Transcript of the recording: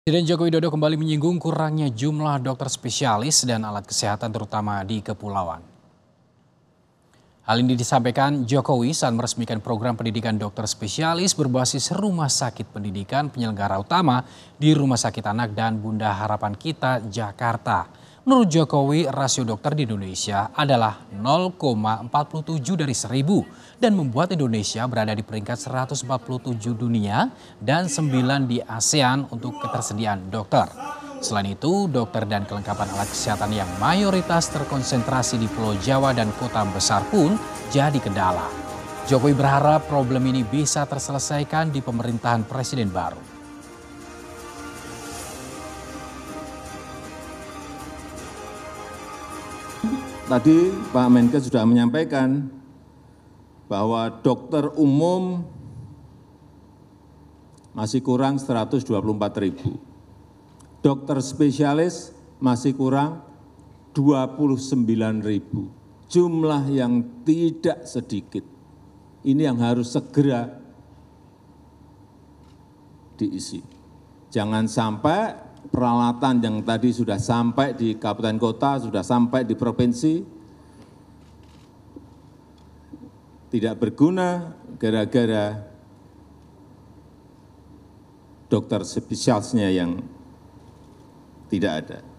Presiden Joko Widodo kembali menyinggung kurangnya jumlah dokter spesialis dan alat kesehatan terutama di kepulauan. Hal ini disampaikan Jokowi saat meresmikan program pendidikan dokter spesialis berbasis rumah sakit pendidikan penyelenggara utama di Rumah Sakit Anak dan Bunda Harapan Kita, Jakarta. Menurut Jokowi, rasio dokter di Indonesia adalah 0,47 dari 1000 dan membuat Indonesia berada di peringkat 147 dunia dan 9 di ASEAN untuk ketersediaan dokter. Selain itu, dokter dan kelengkapan alat kesehatan yang mayoritas terkonsentrasi di Pulau Jawa dan kota besar pun jadi kendala. Jokowi berharap problem ini bisa terselesaikan di pemerintahan presiden baru. Tadi Pak Menkes sudah menyampaikan bahwa dokter umum masih kurang 124 ribu. Dokter spesialis masih kurang 29 ribu. Jumlah yang tidak sedikit. Ini yang harus segera diisi. Jangan sampai peralatan yang tadi sudah sampai di kabupaten kota, sudah sampai di provinsi, tidak berguna gara-gara dokter spesialisnya yang tidak ada.